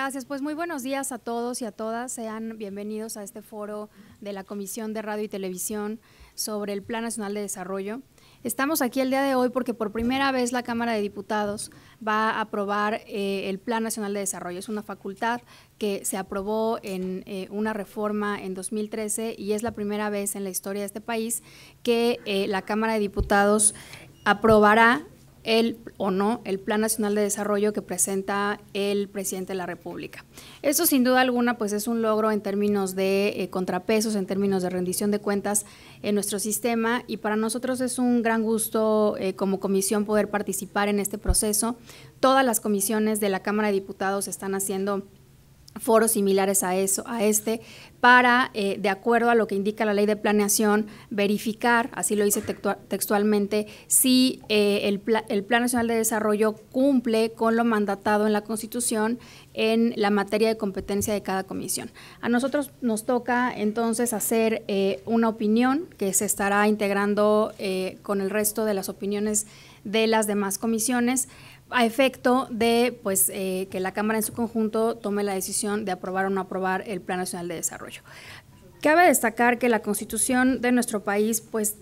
Gracias, pues muy buenos días a todos y a todas. Sean bienvenidos a este foro de la Comisión de Radio y Televisión sobre el Plan Nacional de Desarrollo. Estamos aquí el día de hoy porque por primera vez la Cámara de Diputados va a aprobar eh, el Plan Nacional de Desarrollo. Es una facultad que se aprobó en eh, una reforma en 2013 y es la primera vez en la historia de este país que eh, la Cámara de Diputados aprobará el o no el Plan Nacional de Desarrollo que presenta el presidente de la República. eso sin duda alguna pues es un logro en términos de eh, contrapesos, en términos de rendición de cuentas en nuestro sistema y para nosotros es un gran gusto eh, como comisión poder participar en este proceso. Todas las comisiones de la Cámara de Diputados están haciendo foros similares a eso, a este, para, eh, de acuerdo a lo que indica la ley de planeación, verificar, así lo dice textualmente, si eh, el, el Plan Nacional de Desarrollo cumple con lo mandatado en la Constitución en la materia de competencia de cada comisión. A nosotros nos toca entonces hacer eh, una opinión que se estará integrando eh, con el resto de las opiniones de las demás comisiones a efecto de pues, eh, que la Cámara en su conjunto tome la decisión de aprobar o no aprobar el Plan Nacional de Desarrollo. Cabe destacar que la Constitución de nuestro país pues,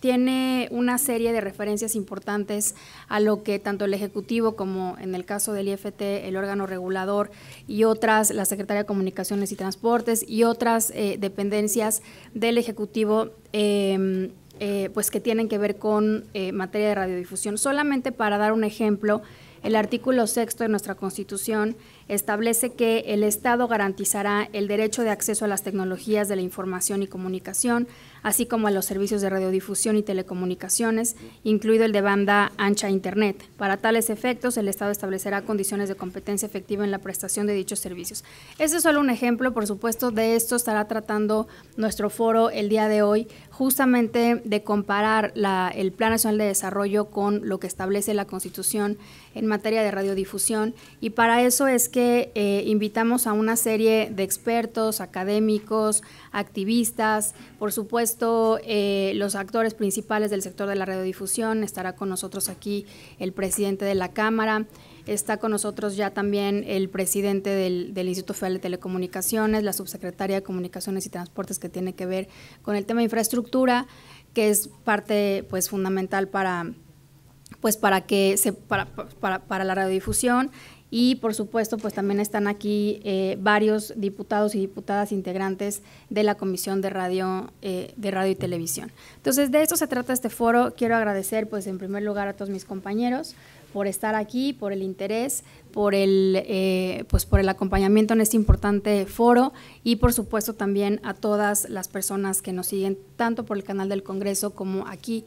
tiene una serie de referencias importantes a lo que tanto el Ejecutivo como en el caso del IFT, el órgano regulador y otras, la Secretaría de Comunicaciones y Transportes y otras eh, dependencias del Ejecutivo, em, eh, pues que tienen que ver con eh, materia de radiodifusión. Solamente para dar un ejemplo, el artículo sexto de nuestra Constitución establece que el Estado garantizará el derecho de acceso a las tecnologías de la información y comunicación, así como a los servicios de radiodifusión y telecomunicaciones, incluido el de banda ancha Internet. Para tales efectos, el Estado establecerá condiciones de competencia efectiva en la prestación de dichos servicios. Ese es solo un ejemplo, por supuesto, de esto estará tratando nuestro foro el día de hoy, justamente de comparar el Plan Nacional de Desarrollo con lo que establece la Constitución en materia de radiodifusión y para eso es que eh, invitamos a una serie de expertos, académicos, activistas, por supuesto eh, los actores principales del sector de la radiodifusión, estará con nosotros aquí el presidente de la Cámara, está con nosotros ya también el presidente del, del Instituto Federal de Telecomunicaciones, la subsecretaria de Comunicaciones y Transportes que tiene que ver con el tema de infraestructura, que es parte pues fundamental para pues para que se, para, para, la radiodifusión y por supuesto pues también están aquí eh, varios diputados y diputadas integrantes de la comisión de radio eh, de radio y televisión entonces de esto se trata este foro quiero agradecer pues en primer lugar a todos mis compañeros por estar aquí por el interés por el eh, pues por el acompañamiento en este importante foro y por supuesto también a todas las personas que nos siguen tanto por el canal del Congreso como aquí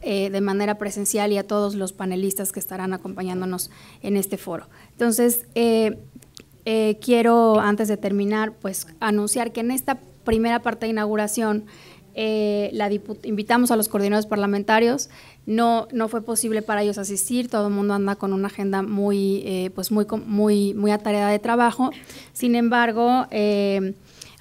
eh, de manera presencial y a todos los panelistas que estarán acompañándonos en este foro. Entonces, eh, eh, quiero, antes de terminar, pues anunciar que en esta primera parte de inauguración la invitamos a los coordinadores parlamentarios. No, no fue posible para ellos asistir, todo el mundo anda con una agenda muy, pues muy, muy, muy atareada de trabajo. Sin embargo,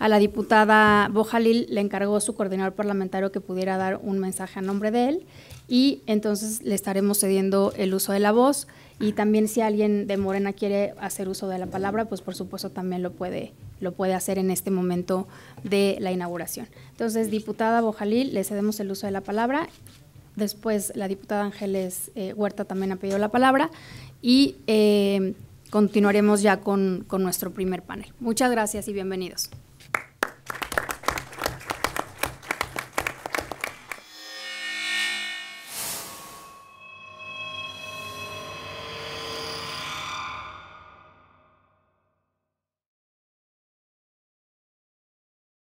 a la diputada Bojalil le encargó su coordinador parlamentario que pudiera dar un mensaje a nombre de él y entonces le estaremos cediendo el uso de la voz y también si alguien de Morena quiere hacer uso de la palabra, pues por supuesto también lo puede, lo puede hacer en este momento de la inauguración. Entonces, diputada Bojalil, le cedemos el uso de la palabra. Después la diputada Ángeles eh, Huerta también ha pedido la palabra y eh, continuaremos ya con nuestro primer panel. Muchas gracias y bienvenidos.